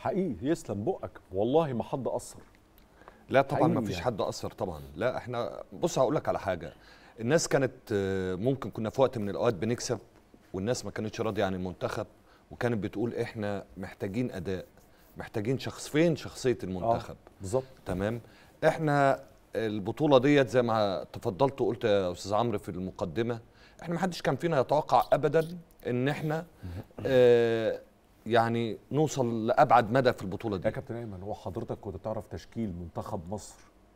حقيقي يسلم بقك والله ما حد قصر لا طبعا ما فيش يعني. حد قصر طبعا لا احنا بص هقول لك على حاجه الناس كانت آه، ممكن كنا في وقت من الاوقات بنكسب والناس ما كانتش راضيه عن المنتخب وكانت بتقول احنا محتاجين اداء محتاجين شخص فين شخصيه آه، المنتخب آه بالظبط تمام احنا البطوله ديت زي ما تفضلت وقلت يا استاذ عمرو في المقدمه احنا ما حدش كان فينا يتوقع ابدا ان احنا آه يعني نوصل لابعد مدى في البطوله دي يا كابتن ايمن هو حضرتك كنت تعرف تشكيل منتخب مصر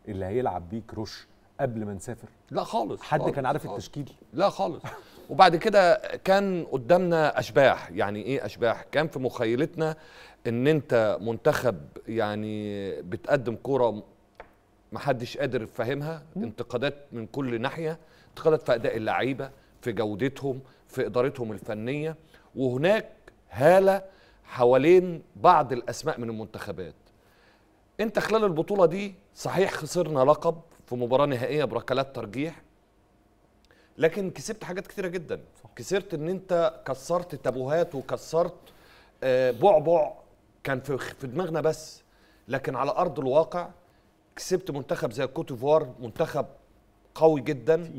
اللي هيلعب بيه كروش قبل ما نسافر لا خالص حد خالص كان عارف خالص التشكيل لا خالص وبعد كده كان قدامنا اشباح يعني ايه اشباح كان في مخيلتنا ان انت منتخب يعني بتقدم كوره محدش قادر يفهمها انتقادات من كل ناحيه انتقادات في اداء اللعيبه في جودتهم في ادارتهم الفنيه وهناك هاله حوالين بعض الاسماء من المنتخبات انت خلال البطوله دي صحيح خسرنا لقب في مباراه نهائيه بركلات ترجيح لكن كسبت حاجات كثيره جدا كسرت ان انت كسرت تابوهات وكسرت آه، بعبع كان في دماغنا بس لكن على ارض الواقع كسبت منتخب زي كوتيفوار منتخب قوي جدا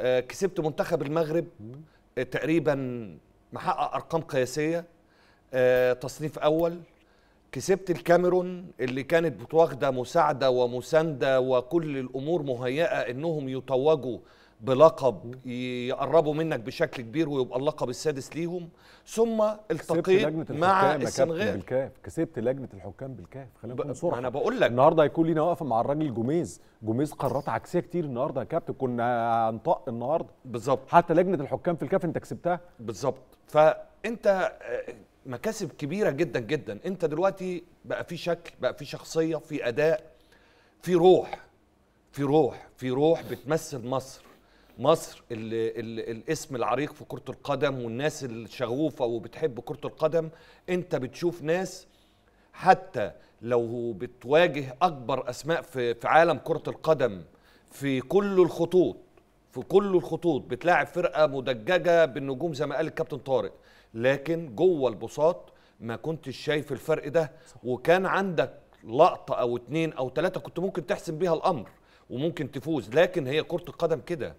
آه، كسبت منتخب المغرب آه، تقريبا محقق ارقام قياسيه آه، تصنيف اول كسبت الكاميرون اللي كانت واخده مساعده ومسانده وكل الامور مهيئه انهم يتوجوا بلقب يقربوا منك بشكل كبير ويبقى اللقب السادس ليهم ثم التقيت مع السنغال بالكاف كسبت لجنه الحكام بالكاف خلينا نكون صراحه انا بقول لك النهارده هيكون لينا واقفه مع الراجل جوميز جوميز قرارات عكسيه كتير النهارده يا كابتن كنا هنطق النهارده بالظبط حتى لجنه الحكام في الكاف انت كسبتها بالظبط فانت آه، مكاسب كبيره جدا جدا انت دلوقتي بقى في شكل بقى في شخصيه في اداء في روح في روح في روح بتمثل مصر مصر الـ الـ الاسم العريق في كره القدم والناس الشغوفه وبتحب كره القدم انت بتشوف ناس حتى لو بتواجه اكبر اسماء في في عالم كره القدم في كل الخطوط في كل الخطوط بتلاعب فرقه مدججه بالنجوم زي ما قال الكابتن طارق لكن جوه البساط ما كنتش شايف الفرق ده وكان عندك لقطه او اتنين او تلاته كنت ممكن تحسم بيها الامر وممكن تفوز لكن هي كره القدم كده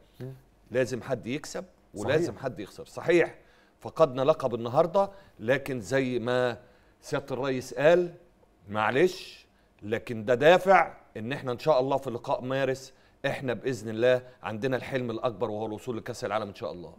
لازم حد يكسب ولازم صحيح. حد يخسر صحيح فقدنا لقب النهارده لكن زي ما سياده الرئيس قال معلش لكن ده دافع ان احنا ان شاء الله في لقاء مارس احنا باذن الله عندنا الحلم الاكبر وهو الوصول لكاس العالم ان شاء الله